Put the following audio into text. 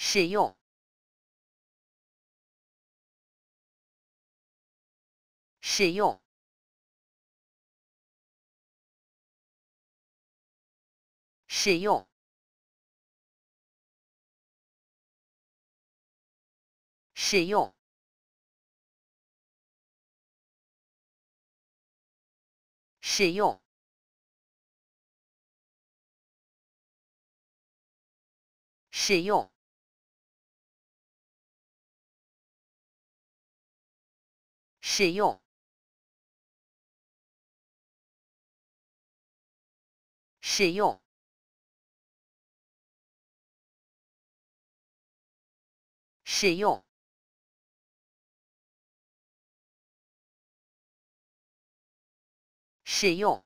使用，使用，使用，使用，使用，使用。适用，适用，适用，适用。